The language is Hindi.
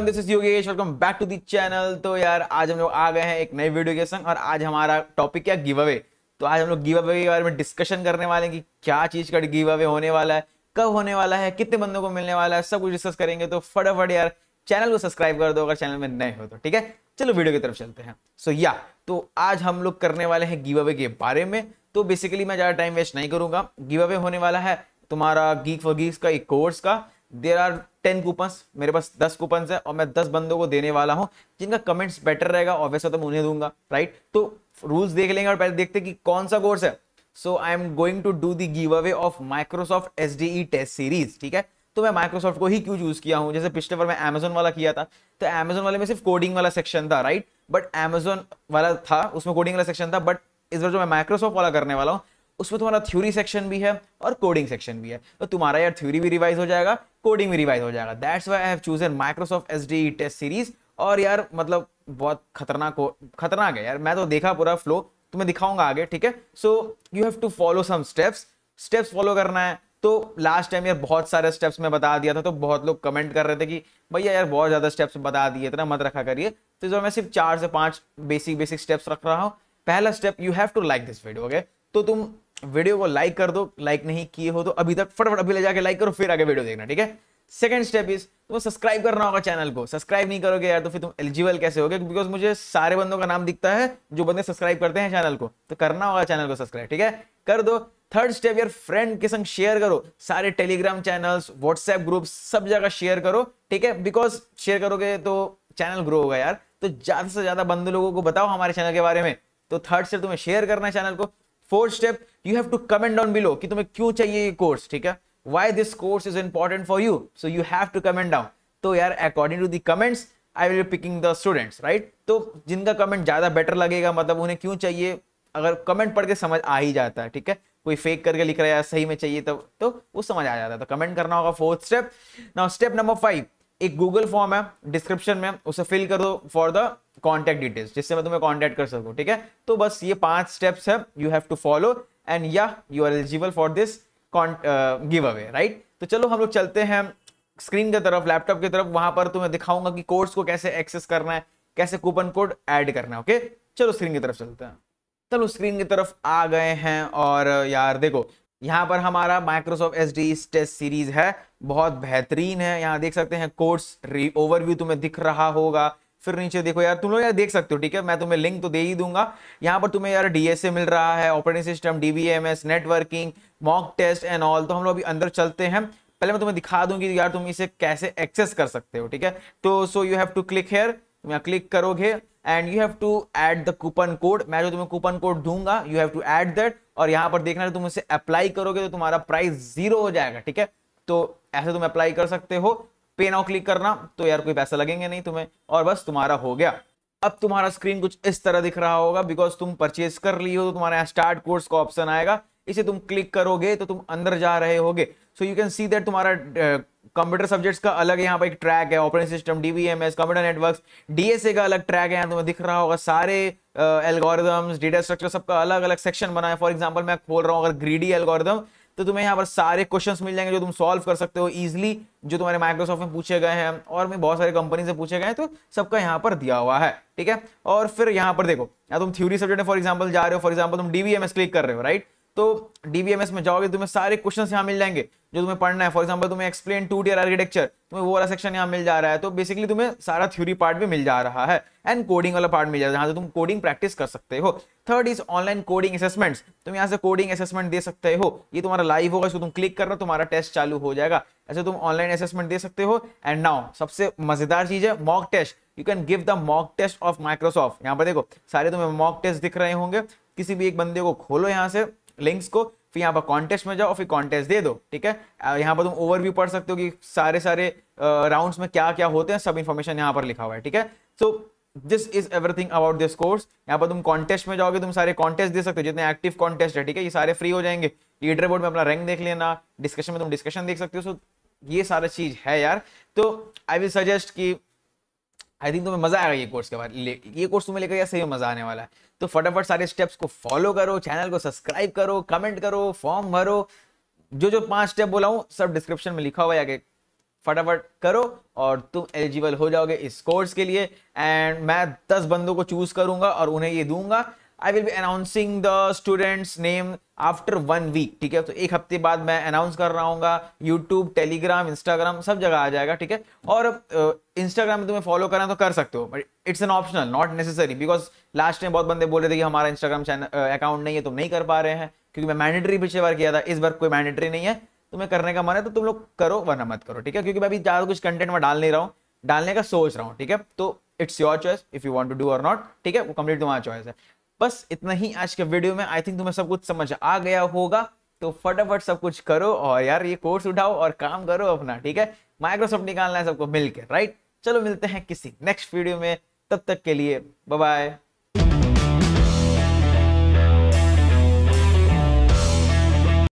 everyone this is Yogesh welcome back to the channel तो यार आज हम लोग आ गए हैं एक नए वीडियो के संग और आज हमारा टॉपिक क्या गिव अवे तो आज हम लोग गिव अवे के बारे में डिस्कशन करने वाले हैं कि क्या चीज का गिव अवे होने वाला है कब होने वाला है कितने बंदों को मिलने वाला है सब कुछ डिस्कस करेंगे तो फटाफट यार चैनल को सब्सक्राइब कर दो अगर चैनल में नए हो तो ठीक है चलो वीडियो की तरफ चलते हैं सो so, या yeah, तो आज हम लोग करने वाले हैं गिव अवे के बारे में तो बेसिकली मैं ज़्यादा टाइम वेस्ट नहीं करूंगा गिव अवे होने वाला है तुम्हारा गीक फॉर गीक्स का एक कोर्स का देर आर टेन कूपन मेरे पास दस कूपन है और मैं दस बंदों को देने वाला हूँ जिनका कमेंट्स बेटर रहेगा ऑब्वियस तो मैं उन्हें दूंगा राइट तो रूल्स देख लेंगे और पहले देखते कि कौन सा कोर्स है so I am going to do the giveaway of Microsoft S test series ठीक है तो मैं माइक्रोसॉफ्ट को ही क्यों चूज किया हूँ जैसे पिछले बार मैं अमेजोन वाला किया था तो अमेजोन वाले में सिर्फ कोडिंग वाला सेक्शन था राइट बट अमेजोन वाला था उसमें कोडिंग वाला सेक्शन था बट इस बार जो मैं माइक्रोसॉफ्ट वाला करने वाला हूँ उसमें तुम्हारा थ्योरी सेक्शन भी है और कोडिंग सेक्शन भी है तो तुम्हारा यार थ्योरी भी रिवाइज हो जाएगा कोडिंग भी रिवाइज हो जाएगा that's why I have chosen Microsoft S D test series और यार मतलब बहुत खतरनाक हो खतरनाक है यार मैं तो देखा पूरा फ्लो तो मैं दिखाऊंगा आगे ठीक है so you have to follow some steps steps follow करना है तो लास्ट टाइम यार बहुत सारे स्टेप्स में बता दिया था तो बहुत लोग कमेंट कर रहे थे कि भैया यार बहुत ज़्यादा स्टेप्स बता दिए इतना मत रखा करिए तो जो मैं सिर्फ चार से पांच बेसिक बेसिक स्टेप्स रख रहा हूँ पहला step you have to like this video okay तो तुम वीडियो को लाइक कर दो लाइक नहीं किए हो तो अभी तक फटाफट अभी ले जाके लाइक करो फिर आगे वीडियो देखना ठीक है सेकंड स्टेप इज तुम सब्सक्राइब करना होगा चैनल को सब्सक्राइब नहीं करोगे यार तो फिर तुम एलिजिबल कैसे होगे बिकॉज मुझे सारे बंदों का नाम दिखता है जो बंदे सब्सक्राइब करते हैं चैनल को तो करना होगा चैनल को सब्सक्राइब ठीक है कर दो थर्ड स्टेप यार फ्रेंड के संग शेयर करो सारे टेलीग्राम चैनल्स व्हाट्सएप ग्रुप सब जगह शेयर करो ठीक है बिकॉज शेयर करोगे तो चैनल ग्रो होगा यार तो ज्यादा से ज्यादा बंद लोगों को बताओ हमारे चैनल के बारे में तो थर्ड स्टेप तुम्हें शेयर करना है चैनल को fourth step you have to comment down below कि तुम्हें क्यों चाहिए ये कोर्स ठीक है why this course is important for you so you have to comment down तो यार according to the comments I will picking the students right तो जिनका कमेंट ज़्यादा बेटर लगेगा मतलब उन्हें क्यों चाहिए अगर कमेंट पढ़ के समझ आ ही जाता है ठीक है कोई फेक करके लिख रहा है सही में चाहिए तब तो, तो वो समझ आ जाता है तो कमेंट करना होगा fourth step now step number five एक गूगल फॉर्म है डिस्क्रिप्शन में उसे फिल कर दो फॉर द कॉन्टैक्ट डिटेल्स जिससे मैं तुम्हें कॉन्टैक्ट कर सकूँ ठीक है तो बस ये पांच स्टेप्स है you have to follow and या you are eligible for this giveaway right तो चलो हम लोग चलते हैं स्क्रीन की तरफ लैपटॉप की तरफ वहां पर तुम्हें दिखाऊंगा कि कोर्स को कैसे एक्सेस करना है कैसे कूपन कोड ऐड करना है ओके चलो स्क्रीन की तरफ चलते हैं चलो स्क्रीन की तरफ आ गए हैं और यार देखो यहाँ पर हमारा Microsoft S D test series है बहुत बेहतरीन है यहाँ देख सकते हैं कोर्स ओवरव्यू तुम्हें दिख रहा होगा फिर नीचे देखो यार तुम लोग यार देख सकते हो ठीक है मैं तुम्हें लिंक तो दे ही दूंगा यहाँ पर तुम्हें यार डीएसए मिल रहा है operating system DBMS networking mock test and all तो हम लोग अभी अंदर चलते हैं पहले मैं तुम्हें दिखा दूंगी यार तुम इसे कैसे एक्सेस कर सकते हो ठीक है तो so you have to click here तुम क्लिक करोगे and you have to add the coupon code मैं जो तुम्हें कूपन कोड दूंगा you have to add that और यहाँ पर देखना तुम इसे अप्लाई करोगे तो तुम्हारा प्राइस जीरो हो जाएगा ठीक है तो ऐसे तुम अप्लाई कर सकते हो पे नाउ क्लिक करना तो यार कोई पैसा लगेंगे नहीं तुम्हें और बस तुम्हारा हो गया अब तुम्हारा स्क्रीन कुछ इस तरह दिख रहा होगा बिकॉज तुम परचेज कर ली हो तो तुम्हारा स्टार्ट कोर्स का ऑप्शन आएगा इसे तुम क्लिक करोगे तो तुम अंदर जा रहे होगे so you can see that तुम्हारा कंप्यूटर uh, सब्जेक्ट्स का अलग यहाँ पर एक ट्रैक है operating system DBMS computer networks DSA का अलग ट्रैक है यहाँ तुम्हें दिख रहा होगा सारे एल्गोरिदम्स डेटा स्ट्रक्चर सबका अलग अलग सेक्शन बनाया फॉर एग्जाम्पल मैं खोल रहा हूँ अगर ग्रीडी एल्गोरिदम तो तुम्हें यहाँ पर सारे क्वेश्चन मिल जाएंगे जो तुम सॉल्व कर सकते हो ईजिली जो तुम्हारे माइक्रोसॉफ्ट में पूछे गए हैं और भी बहुत सारे कंपनी से पूछे गए हैं तो सबका यहाँ पर दिया हुआ है ठीक है और फिर यहाँ पर देखो या तुम थ्योरी सब्जेक्ट में फॉर एग्जाम्पल जा रहे हो फॉर एग्जाम्पल तुम डीवीएमएस क्लिक कर रहे हो राइट तो डीबीएमएस में जाओगे तुम्हें सारे क्वेश्चन यहाँ मिल जाएंगे जो तुम्हें पढ़ना है फॉर एग्जाम्पल तुम्हें एक्सप्लेन टू टीयर आर्किटेक्चर तुम्हें वो वाला सेक्शन यहाँ मिल जा रहा है तो बेसिकली तुम्हें सारा थ्योरी पार्ट भी मिल जा रहा है एंड कोडिंग वाला पार्ट मिल जा रहा है जहाँ तुम कोडिंग प्रैक्टिस कर सकते हो third is online coding assessments तुम यहाँ से कोडिंग असेसमेंट दे सकते हो ये तुम्हारा लाइव होगा इसको तुम क्लिक कर तुम्हारा टेस्ट चालू हो जाएगा ऐसे तुम ऑनलाइन असेसमेंट दे सकते हो एंड नाउ सबसे मजेदार चीज है mock test you can give the mock test of Microsoft यहाँ पर देखो सारे तुम्हें मॉक टेस्ट दिख रहे होंगे किसी भी एक बंदे को खोलो यहाँ से लिंक्स को फिर यहाँ पर कॉन्टेस्ट में जाओ फिर कॉन्टेस्ट दे दो ठीक है यहाँ पर तुम ओवरव्यू पढ़ सकते हो कि सारे सारे राउंड्स में क्या क्या होते हैं सब इन्फॉर्मेशन यहाँ पर लिखा हुआ है ठीक है so this is everything about this course यहाँ पर तुम कॉन्टेस्ट में जाओगे तुम सारे कॉन्टेस्ट दे सकते हो जितने एक्टिव कॉन्टेस्ट है ठीक है ये सारे फ्री हो जाएंगे लीडर बोर्ड में अपना रैंक देख लेना डिस्कशन में तुम डिस्कशन देख सकते हो सो ये सारा चीज है यार तो आई विल सजेस्ट कि आई थिंक तुम्हें मजा आएगा ये कोर्स के बाद ये कोर्स तुम्हें लेकर सही मजा आने वाला है तो फटाफट सारे स्टेप्स को फॉलो करो चैनल को सब्सक्राइब करो कमेंट करो फॉर्म भरो जो जो पांच स्टेप बोला हूँ सब डिस्क्रिप्शन में लिखा हुआ है आगे फटाफट करो और तुम एलिजिबल हो जाओगे इस कोर्स के लिए एंड मैं दस बंदों को चूज करूंगा और उन्हें ये दूंगा I will be announcing the students name after one week ठीक है तो एक हफ्ते बाद मैं अनाउंस कर रहा हूँ यूट्यूब टेलीग्राम इंस्टाग्राम सब जगह आ जाएगा ठीक है और इंस्टाग्राम uh, में तुम्हें फॉलो करना तो कर सकते हो but it's an optional not necessary because last time बहुत बंदे बोल रहे थे कि हमारा इंस्टाग्राम चैनल अकाउंट नहीं है तुम नहीं कर पा रहे हैं क्योंकि मैं मैंडेटरी पिछले बार किया था इस बार कोई मैंडेटरी नहीं है तुम्हें करने का मन है तो तुम लोग करो वरना मत करो ठीक है क्योंकि मैं अभी ज़्यादा कुछ कंटेंट में डाल नहीं रहा हूँ डालने का सोच रहा हूँ ठीक है तो it's your choice if you want to do or not ठीक है वो कंप्लीट तुम्हारा चॉइस है बस इतना ही आज के वीडियो में आई थिंक तुम्हें सब कुछ समझ आ गया होगा तो फटाफट सब कुछ करो और यार ये कोर्स उठाओ और काम करो अपना ठीक है माइक्रोसॉफ्ट निकालना है सबको मिलकर राइट चलो मिलते हैं किसी नेक्स्ट वीडियो में तब तक के लिए बाय